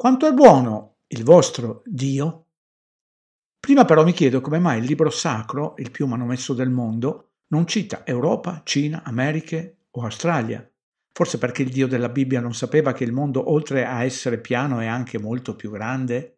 Quanto è buono il vostro Dio? Prima però mi chiedo come mai il libro sacro, il più manomesso del mondo, non cita Europa, Cina, Americhe o Australia. Forse perché il Dio della Bibbia non sapeva che il mondo, oltre a essere piano, è anche molto più grande?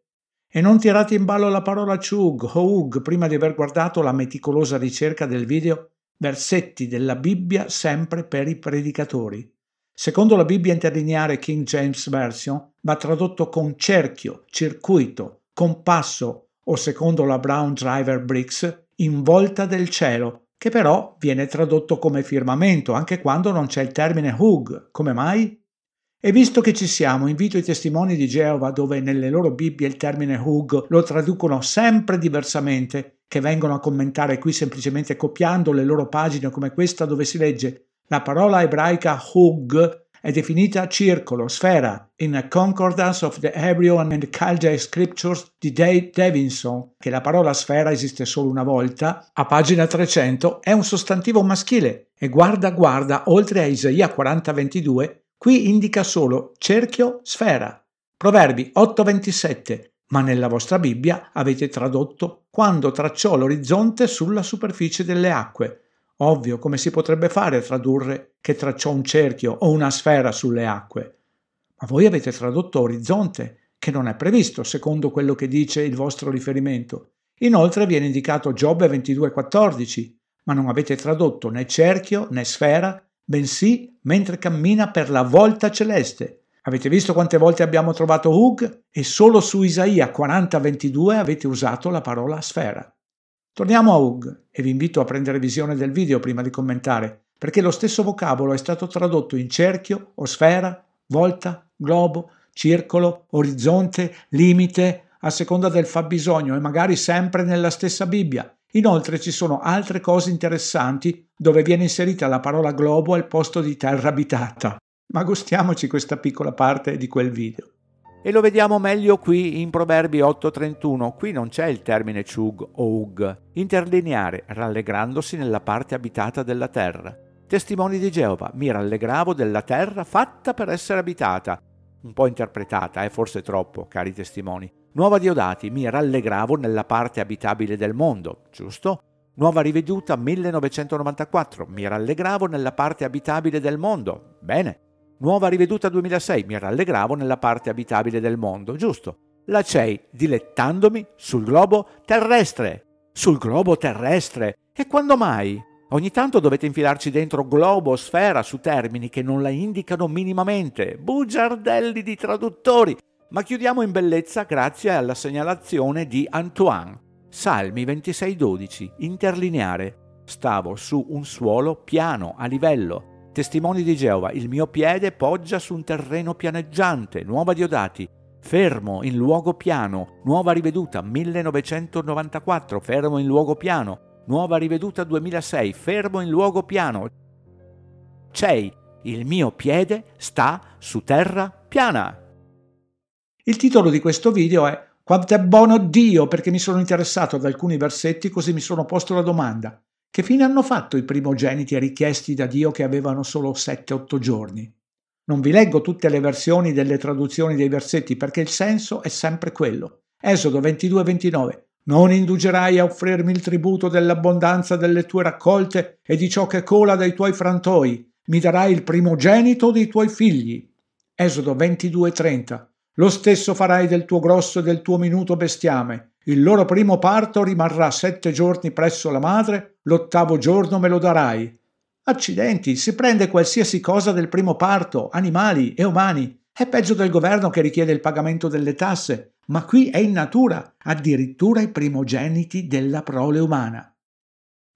E non tirate in ballo la parola Chug, Houg, prima di aver guardato la meticolosa ricerca del video Versetti della Bibbia sempre per i predicatori. Secondo la Bibbia interlineare King James Version, va tradotto con cerchio, circuito, compasso o secondo la Brown Driver Briggs in volta del cielo, che però viene tradotto come firmamento anche quando non c'è il termine hug. Come mai? E visto che ci siamo, invito i testimoni di Geova, dove nelle loro Bibbie il termine hug lo traducono sempre diversamente, che vengono a commentare qui semplicemente copiando le loro pagine come questa dove si legge la parola ebraica hug è definita circolo, sfera, in a Concordance of the Hebrew and Chaldee Scriptures di Dave Davidson, che la parola sfera esiste solo una volta, a pagina 300, è un sostantivo maschile e guarda guarda, oltre a Isaia 40:22, qui indica solo cerchio, sfera. Proverbi 8:27, ma nella vostra Bibbia avete tradotto quando tracciò l'orizzonte sulla superficie delle acque. Ovvio, come si potrebbe fare a tradurre che tracciò un cerchio o una sfera sulle acque? Ma voi avete tradotto orizzonte, che non è previsto secondo quello che dice il vostro riferimento. Inoltre viene indicato Giobbe 22,14, ma non avete tradotto né cerchio né sfera, bensì mentre cammina per la volta celeste. Avete visto quante volte abbiamo trovato Hug? E solo su Isaia 40,22 avete usato la parola sfera. Torniamo a Hug e vi invito a prendere visione del video prima di commentare, perché lo stesso vocabolo è stato tradotto in cerchio o sfera, volta, globo, circolo, orizzonte, limite, a seconda del fabbisogno e magari sempre nella stessa Bibbia. Inoltre ci sono altre cose interessanti dove viene inserita la parola globo al posto di terra abitata. Ma gustiamoci questa piccola parte di quel video. E lo vediamo meglio qui in Proverbi 8:31. Qui non c'è il termine ciug o ug, interlineare, rallegrandosi nella parte abitata della terra. Testimoni di Geova, mi rallegravo della terra fatta per essere abitata. Un po' interpretata, è eh, forse troppo, cari testimoni. Nuova Diodati, mi rallegravo nella parte abitabile del mondo, giusto? Nuova riveduta 1994, mi rallegravo nella parte abitabile del mondo. Bene. Nuova riveduta 2006, mi rallegravo nella parte abitabile del mondo, giusto? La CEI, dilettandomi sul globo terrestre. Sul globo terrestre? E quando mai? Ogni tanto dovete infilarci dentro globo, sfera su termini che non la indicano minimamente. Bugiardelli di traduttori! Ma chiudiamo in bellezza grazie alla segnalazione di Antoine. Salmi 2612, interlineare. Stavo su un suolo piano, a livello. Testimoni di Geova, il mio piede poggia su un terreno pianeggiante, Nuova Diodati, fermo in luogo piano, Nuova Riveduta 1994, fermo in luogo piano, Nuova Riveduta 2006, fermo in luogo piano. CEI, il mio piede sta su terra piana. Il titolo di questo video è Quanto è buono Dio perché mi sono interessato ad alcuni versetti così mi sono posto la domanda che fine hanno fatto i primogeniti richiesti da Dio che avevano solo 7-8 giorni? Non vi leggo tutte le versioni delle traduzioni dei versetti perché il senso è sempre quello. Esodo 22-29. Non indugerai a offrirmi il tributo dell'abbondanza delle tue raccolte e di ciò che cola dai tuoi frantoi. Mi darai il primogenito dei tuoi figli. Esodo 22-30. Lo stesso farai del tuo grosso e del tuo minuto bestiame il loro primo parto rimarrà sette giorni presso la madre, l'ottavo giorno me lo darai. Accidenti, si prende qualsiasi cosa del primo parto, animali e umani. È peggio del governo che richiede il pagamento delle tasse, ma qui è in natura, addirittura i primogeniti della prole umana.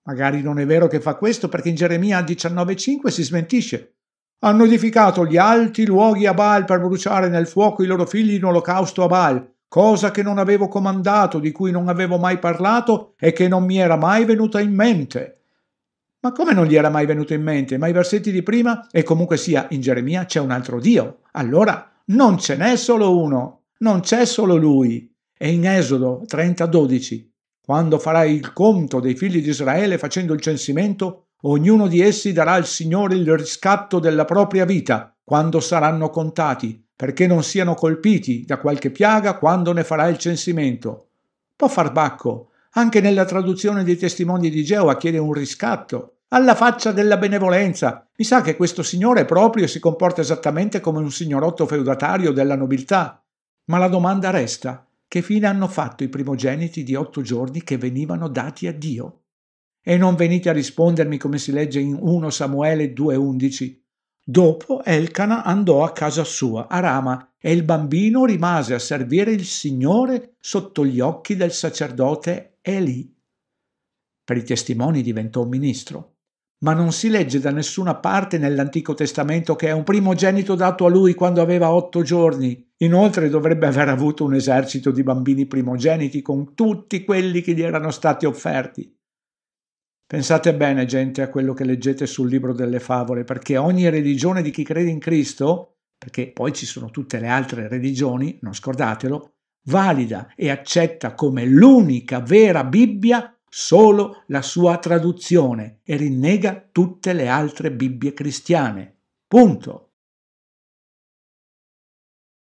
Magari non è vero che fa questo perché in Geremia 19.5 si smentisce. Hanno edificato gli alti luoghi a Baal per bruciare nel fuoco i loro figli in olocausto a Baal cosa che non avevo comandato, di cui non avevo mai parlato e che non mi era mai venuta in mente. Ma come non gli era mai venuta in mente? Ma i versetti di prima, e comunque sia in Geremia c'è un altro Dio. Allora non ce n'è solo uno, non c'è solo lui. E in Esodo 30:12, quando farai il conto dei figli di Israele facendo il censimento, ognuno di essi darà al Signore il riscatto della propria vita, quando saranno contati, perché non siano colpiti da qualche piaga quando ne farà il censimento. Può far bacco, anche nella traduzione dei testimoni di Geova chiede un riscatto. Alla faccia della benevolenza! Mi sa che questo signore proprio si comporta esattamente come un signorotto feudatario della nobiltà. Ma la domanda resta, che fine hanno fatto i primogeniti di otto giorni che venivano dati a Dio? E non venite a rispondermi come si legge in 1 Samuele 2.11. Dopo Elcana andò a casa sua, a Rama, e il bambino rimase a servire il Signore sotto gli occhi del sacerdote Eli. Per i testimoni diventò un ministro. Ma non si legge da nessuna parte nell'Antico Testamento che è un primogenito dato a lui quando aveva otto giorni. Inoltre dovrebbe aver avuto un esercito di bambini primogeniti con tutti quelli che gli erano stati offerti. Pensate bene, gente, a quello che leggete sul libro delle favole, perché ogni religione di chi crede in Cristo, perché poi ci sono tutte le altre religioni, non scordatelo, valida e accetta come l'unica vera Bibbia solo la sua traduzione e rinnega tutte le altre Bibbie cristiane. Punto.